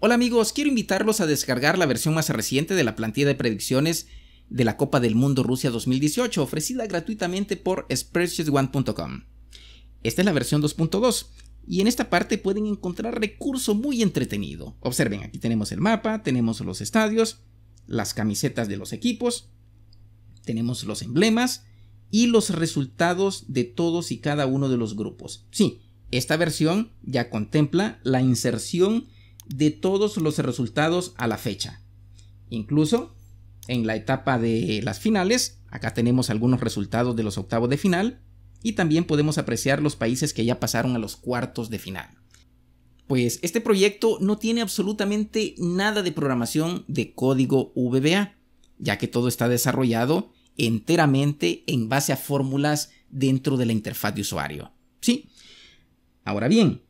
Hola amigos, quiero invitarlos a descargar la versión más reciente de la plantilla de predicciones de la Copa del Mundo Rusia 2018, ofrecida gratuitamente por spreadsheet1.com. Esta es la versión 2.2 y en esta parte pueden encontrar recurso muy entretenido. Observen, aquí tenemos el mapa, tenemos los estadios, las camisetas de los equipos, tenemos los emblemas y los resultados de todos y cada uno de los grupos. Sí, esta versión ya contempla la inserción de todos los resultados a la fecha. Incluso en la etapa de las finales, acá tenemos algunos resultados de los octavos de final y también podemos apreciar los países que ya pasaron a los cuartos de final. Pues este proyecto no tiene absolutamente nada de programación de código VBA, ya que todo está desarrollado enteramente en base a fórmulas dentro de la interfaz de usuario. ¿Sí? Ahora bien,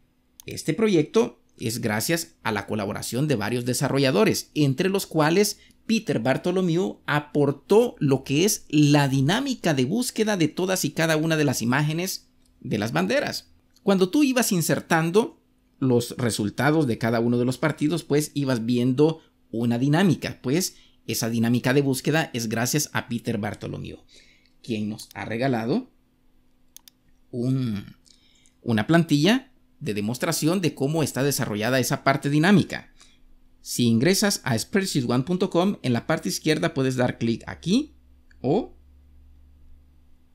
este proyecto es gracias a la colaboración de varios desarrolladores, entre los cuales Peter Bartholomew aportó lo que es la dinámica de búsqueda de todas y cada una de las imágenes de las banderas. Cuando tú ibas insertando los resultados de cada uno de los partidos, pues ibas viendo una dinámica, pues esa dinámica de búsqueda es gracias a Peter Bartholomew, quien nos ha regalado una plantilla de demostración de cómo está desarrollada esa parte dinámica. Si ingresas a spreadsheet1.com, en la parte izquierda puedes dar clic aquí o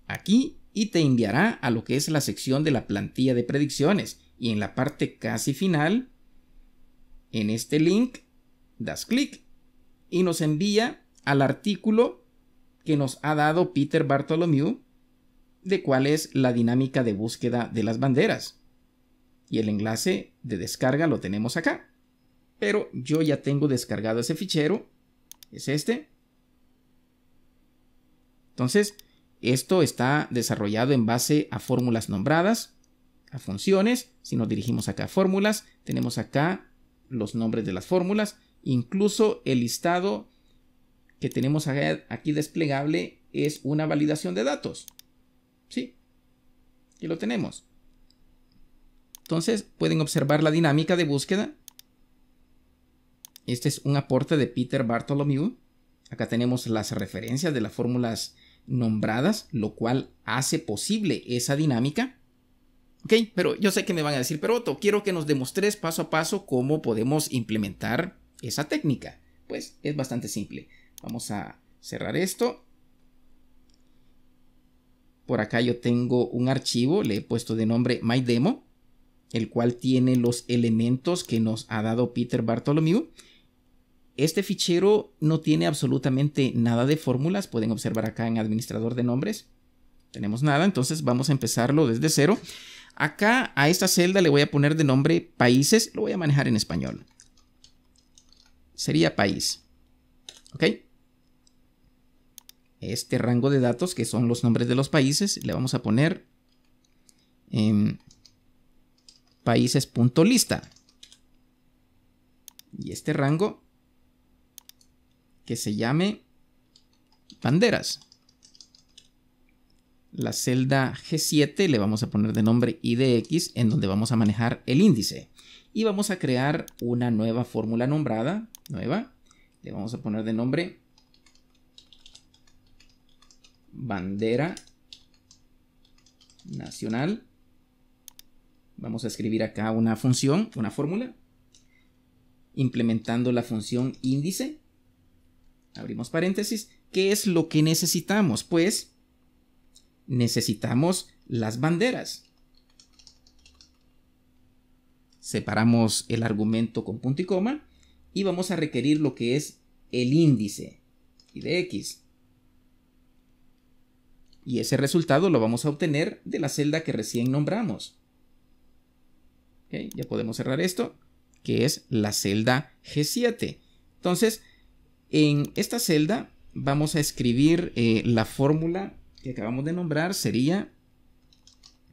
aquí y te enviará a lo que es la sección de la plantilla de predicciones. Y en la parte casi final, en este link, das clic y nos envía al artículo que nos ha dado Peter Bartholomew de cuál es la dinámica de búsqueda de las banderas y el enlace de descarga lo tenemos acá. Pero yo ya tengo descargado ese fichero, es este. Entonces, esto está desarrollado en base a fórmulas nombradas, a funciones. Si nos dirigimos acá a fórmulas, tenemos acá los nombres de las fórmulas, incluso el listado que tenemos aquí desplegable es una validación de datos. Sí, y lo tenemos. Entonces pueden observar la dinámica de búsqueda. Este es un aporte de Peter Bartholomew. Acá tenemos las referencias de las fórmulas nombradas, lo cual hace posible esa dinámica. Ok, pero yo sé que me van a decir, pero Otto, quiero que nos demostres paso a paso cómo podemos implementar esa técnica. Pues es bastante simple. Vamos a cerrar esto. Por acá yo tengo un archivo, le he puesto de nombre MyDemo el cual tiene los elementos que nos ha dado Peter Bartholomew. Este fichero no tiene absolutamente nada de fórmulas, pueden observar acá en administrador de nombres. Tenemos nada, entonces vamos a empezarlo desde cero. Acá a esta celda le voy a poner de nombre países, lo voy a manejar en español. Sería país. ¿Ok? Este rango de datos que son los nombres de los países, le vamos a poner... Em, países.lista. Y este rango que se llame banderas. La celda G7 le vamos a poner de nombre IDX en donde vamos a manejar el índice. Y vamos a crear una nueva fórmula nombrada, nueva. Le vamos a poner de nombre bandera nacional Vamos a escribir acá una función, una fórmula, implementando la función índice. Abrimos paréntesis. ¿Qué es lo que necesitamos? Pues necesitamos las banderas. Separamos el argumento con punto y coma y vamos a requerir lo que es el índice y de x. Y ese resultado lo vamos a obtener de la celda que recién nombramos. Ya podemos cerrar esto, que es la celda G7. Entonces, en esta celda vamos a escribir eh, la fórmula que acabamos de nombrar, sería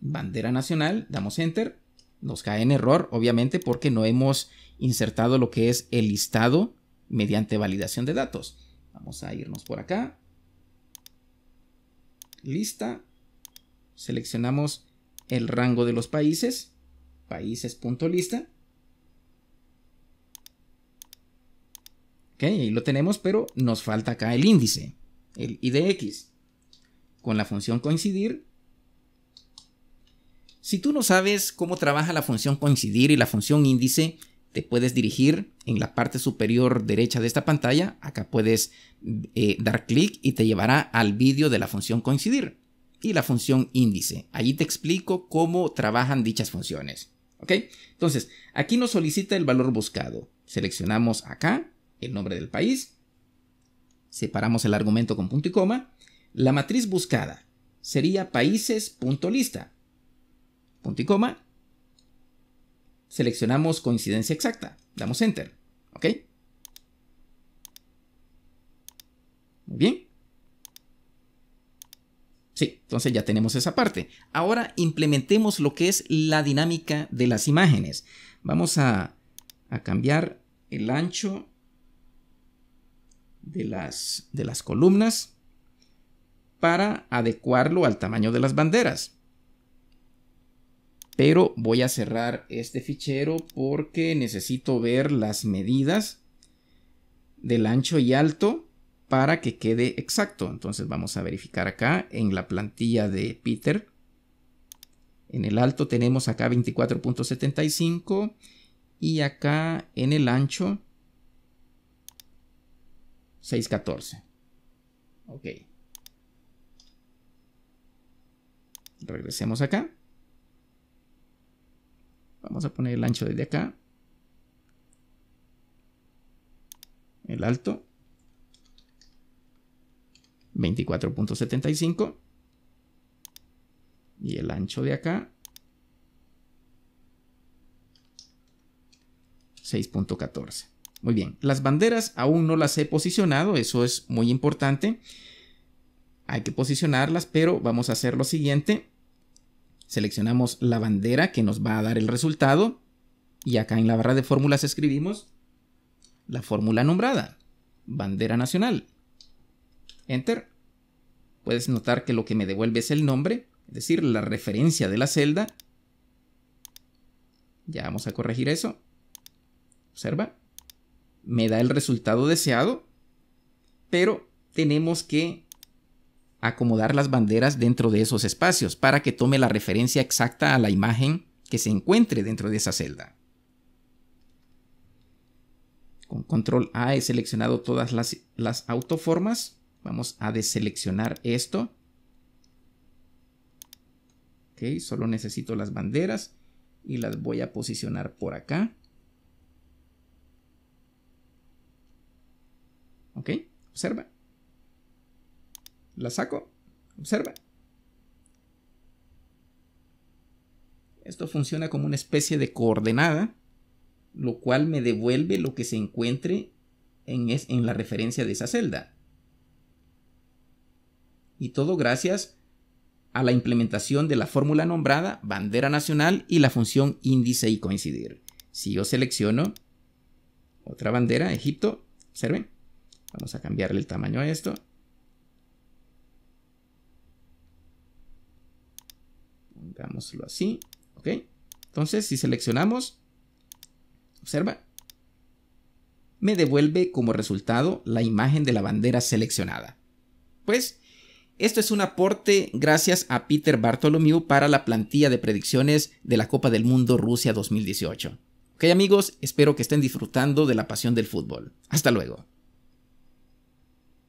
bandera nacional, damos enter, nos cae en error, obviamente, porque no hemos insertado lo que es el listado mediante validación de datos. Vamos a irnos por acá. Lista. Seleccionamos el rango de los países países.lista. Ok, ahí lo tenemos, pero nos falta acá el índice, el IDX. Con la función coincidir. Si tú no sabes cómo trabaja la función coincidir y la función índice, te puedes dirigir en la parte superior derecha de esta pantalla. Acá puedes eh, dar clic y te llevará al vídeo de la función coincidir y la función índice. Allí te explico cómo trabajan dichas funciones. ¿Ok? Entonces, aquí nos solicita el valor buscado. Seleccionamos acá el nombre del país. Separamos el argumento con punto y coma. La matriz buscada sería países.lista. Punto y coma. Seleccionamos coincidencia exacta. Damos enter. ¿Ok? Muy bien. Sí, entonces ya tenemos esa parte. Ahora implementemos lo que es la dinámica de las imágenes. Vamos a, a cambiar el ancho de las, de las columnas para adecuarlo al tamaño de las banderas. Pero voy a cerrar este fichero porque necesito ver las medidas del ancho y alto para que quede exacto. Entonces vamos a verificar acá en la plantilla de Peter. En el alto tenemos acá 24.75 y acá en el ancho 6.14. Ok. Regresemos acá. Vamos a poner el ancho desde acá. El alto 24.75. Y el ancho de acá, 6.14. Muy bien, las banderas aún no las he posicionado, eso es muy importante. Hay que posicionarlas, pero vamos a hacer lo siguiente. Seleccionamos la bandera que nos va a dar el resultado. Y acá en la barra de fórmulas escribimos la fórmula nombrada, bandera nacional. Enter. Puedes notar que lo que me devuelve es el nombre, es decir, la referencia de la celda. Ya vamos a corregir eso. Observa. Me da el resultado deseado, pero tenemos que acomodar las banderas dentro de esos espacios para que tome la referencia exacta a la imagen que se encuentre dentro de esa celda. Con control A he seleccionado todas las, las autoformas Vamos a deseleccionar esto. Ok, solo necesito las banderas y las voy a posicionar por acá. Ok, observa. La saco, observa. Esto funciona como una especie de coordenada, lo cual me devuelve lo que se encuentre en, en la referencia de esa celda y todo gracias a la implementación de la fórmula nombrada bandera nacional y la función índice y coincidir. Si yo selecciono otra bandera, Egipto, observen, vamos a cambiarle el tamaño a esto. Pongámoslo así, ok. Entonces, si seleccionamos, observa, me devuelve como resultado la imagen de la bandera seleccionada. Pues esto es un aporte gracias a Peter Bartholomew para la plantilla de predicciones de la Copa del Mundo Rusia 2018. Ok amigos, espero que estén disfrutando de la pasión del fútbol. Hasta luego.